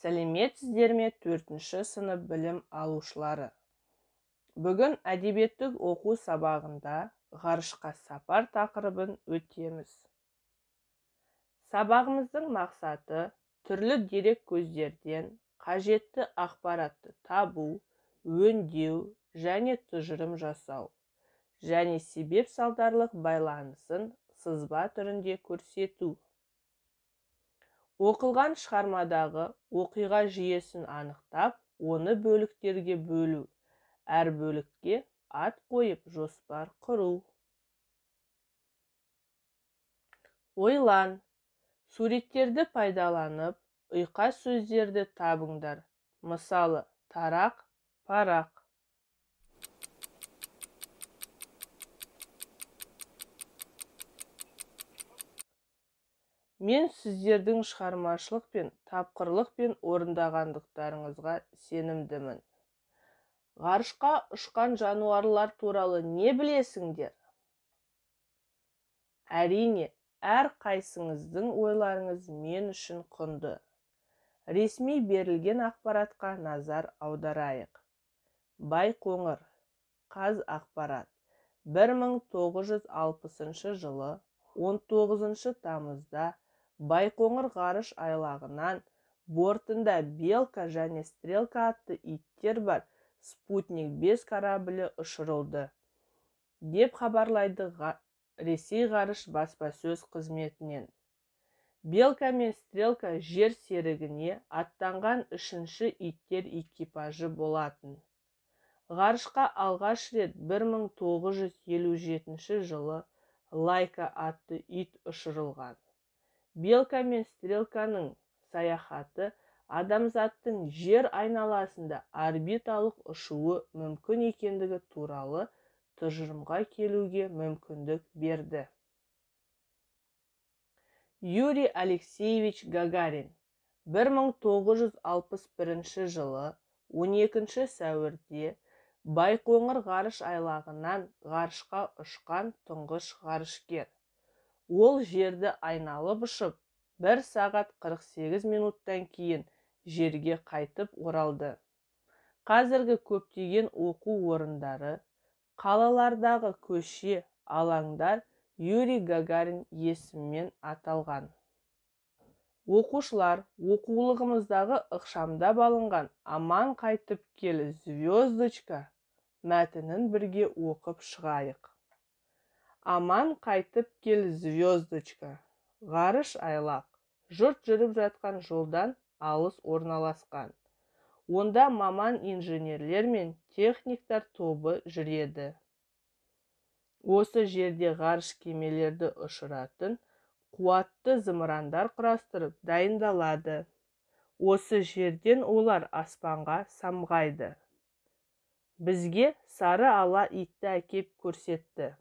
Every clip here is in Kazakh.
сәлеметсіздер ме төртінші сынып білім алушылары бүгін әдебиеттік оқу сабағында ғарышқа сапар тақырыбын өтеміз сабағымыздың мақсаты түрлі дерек көздерден қажетті ақпаратты табу өңдеу және тұжырым жасау және себеп салдарлық байланысын сызба түрінде көрсету оқылған шығармадағы оқиға жүйесін анықтап оны бөліктерге бөлу әр бөлікке ат қойып жоспар құру ойлан суреттерді пайдаланып ұйқас сөздерді табыңдар мысалы тарақ парақ мен сіздердің шығармашылық пен тапқырлықпен орындағандықтарыңызға сенімдімін ғарышқа ұшқан жануарлар туралы не білесіңдер әрине әр қайсыңыздың ойларыңыз мен үшін құнды ресми берілген ақпаратқа назар аударайық байқоңыр қаз ақпарат 1960 жылы 19 тамызда байқоңыр ғарыш айлағынан бортында белка және стрелка атты иттер бар спутник 5 кораблі ұшырылды деп хабарлайды ресей ғарыш баспасөз қызметінен белка мен стрелка жер серігіне аттанған үшінші иттер экипажы болатын ғарышқа алғаш рет 1957 жылы лайка атты ит ұшырылған белка мен стрелканың саяхаты адамзаттың жер айналасында орбиталық ұшуы мүмкін екендігі туралы тұжырымға келуге мүмкіндік берді юрий алексеевич гагарин 1961 жылы 12 сәуірде байқоңыр ғарыш айлағынан ғарышқа ұшқан тұңғыш ғарышкер ол жерді айналып ұшып бір сағат 48 минуттан кейін жерге қайтып оралды қазіргі көптеген оқу орындары қалалардағы көше алаңдар юрий гагарин есімімен аталған оқушылар оқулығымыздағы ықшамда балынған аман қайтып кел звездочка мәтінін бірге оқып шығайық аман қайтып кел звездочка ғарыш айлақ жұрт жүріп жатқан жолдан алыс орналасқан онда маман инженерлер мен техниктар тобы жүреді осы жерде ғарыш кемелерді ұшыратын қуатты зымырандар құрастырып дайындалады осы жерден олар аспанға самғайды бізге сары ала итті әкеп көрсетті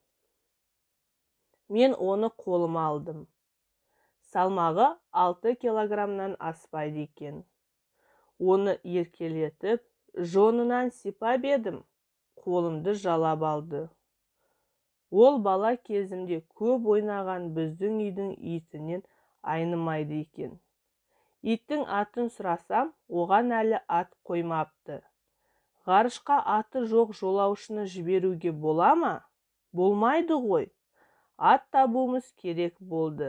мен оны қолыма алдым салмағы 6 килограммнан аспайды екен оны еркелетіп жонынан сипап едім қолымды жалап алды ол бала кезімде көп ойнаған біздің үйдің итінен айнымайды екен иттің атын сұрасам оған әлі ат қоймапты ғарышқа аты жоқ жолаушыны жіберуге бола ма болмайды ғой ат табуымыз керек болды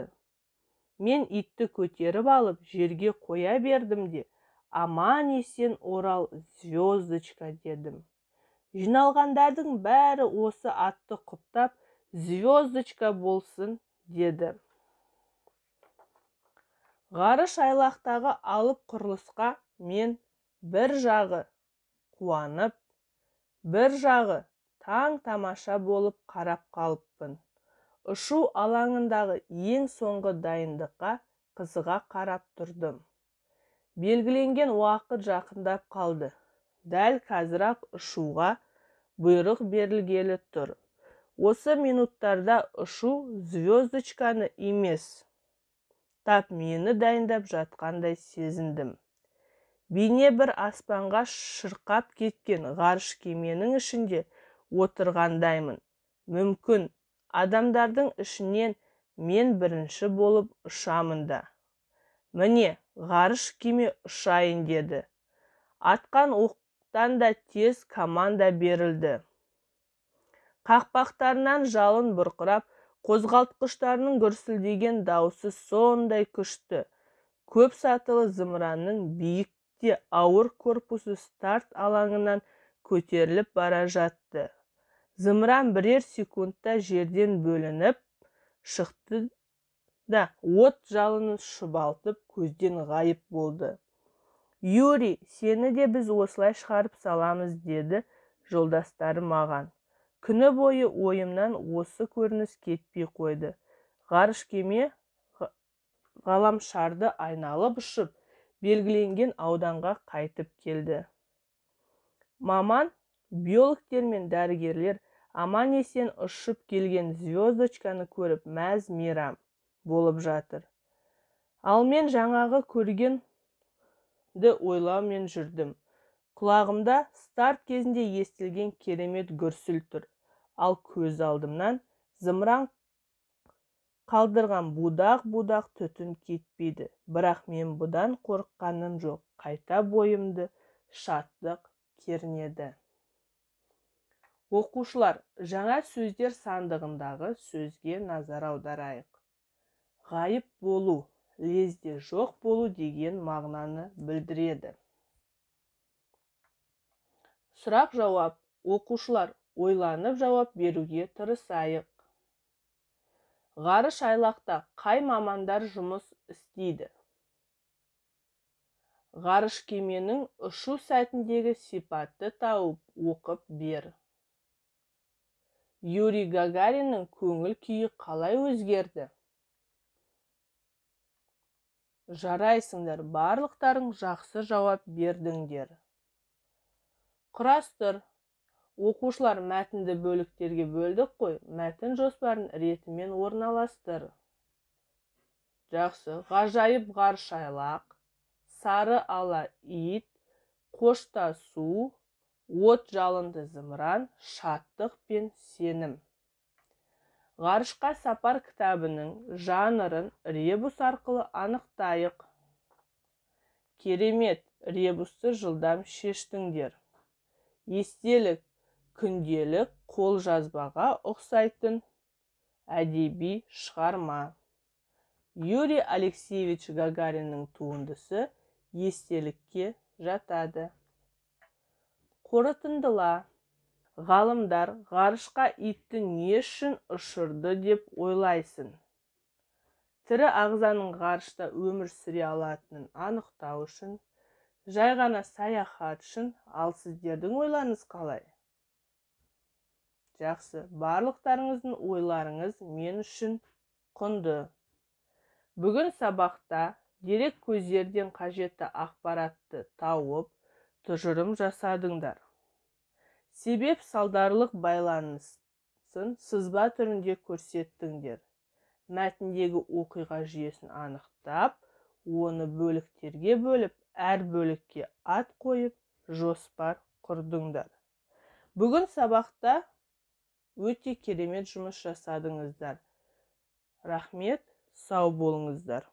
мен итті көтеріп алып жерге қоя бердім де аман есен орал звездочка дедім жиналғандардың бәрі осы атты құптап звездочка болсын деді ғарыш айлақтағы алып құрылысқа мен бір жағы қуанып бір жағы таң тамаша болып қарап қалыппын ұшу алаңындағы ең соңғы дайындыққа қызыға қарап тұрдым белгіленген уақыт жақындап қалды дәл қазір ұшуға бұйрық берілгелі тұр осы минуттарда ұшу звездочканы емес тап мені дайындап жатқандай сезіндім бейне бір аспанға шырқап кеткен ғарыш кеменің ішінде отырғандаймын мүмкін адамдардың ішінен мен бірінші болып ұшамын да міне ғарыш кеме ұшайын деді атқан оқтан да тез команда берілді қақпақтарынан жалын бұрқырап қозғалтқыштарының гүрсілдеген даусы сондай күшті көп сатылы зымыранның биік ауыр корпусы старт алаңынан көтеріліп бара жатты зымыран бірер секундта жерден бөлініп шықты да от жалынын шұбалтып көзден ғайып болды юрий сені де біз осылай шығарып саламыз деді жолдастары маған күні бойы ойымнан осы көрініс кетпей қойды ғарыш кеме ғаламшарды айналып ұшып белгіленген ауданға қайтып келді маман биологтер мен дәрігерлер аман есен ұшып келген звездочканы көріп мәз мейрам болып жатыр ал мен жаңағы көрген көргенді ойлаумен жүрдім құлағымда старт кезінде естілген керемет гүрсіл тұр ал көз алдымнан зымыран қалдырған будақ будақ түтін кетпейді бірақ мен бұдан қорыққаным жоқ қайта бойымды шаттық кернеді оқушылар жаңа сөздер сандығындағы сөзге назар аударайық ғайып болу лезде жоқ болу деген мағынаны білдіреді сұрақ жауап оқушылар ойланып жауап беруге тырысайық ғарыш айлақта қай мамандар жұмыс істейді ғарыш кеменің ұшу сәтіндегі сипатты тауып оқып бер юрий гагариннің көңіл күйі қалай өзгерді жарайсыңдар барлықтарың жақсы жауап бердіңдер құрастыр оқушылар мәтінді бөліктерге бөлдік қой мәтін жоспарын ретімен орналастыр жақсы ғажайып ғаршайлақ сары ала ит қошта қоштасу от жалынды зымыран шаттық пен сенім ғарышқа сапар кітабының жанрын ребус арқылы анықтайық керемет ребусты жылдам шештіңдер естелік күнделік қолжазбаға ұқсайтын әдеби шығарма юрий алексеевич гагариннің туындысы естелікке жатады қорытындыла ғалымдар ғарышқа итті не үшін ұшырды деп ойлайсын. тірі ағзаның ғарышта өмір сүре алатынын анықтау үшін жай ғана саяхат үшін ал сіздердің ойларыңыз қалай жақсы барлықтарыңыздың ойларыңыз мен үшін құнды бүгін сабақта дерек көздерден қажетті ақпаратты тауып тұжырым жасадыңдар себеп салдарлық байланысын сызба түрінде көрсеттіңдер мәтіндегі оқиға жүйесін анықтап оны бөліктерге бөліп әр бөлікке ат қойып жоспар құрдыңдар бүгін сабақта өте керемет жұмыс жасадыңыздар рахмет сау болыңыздар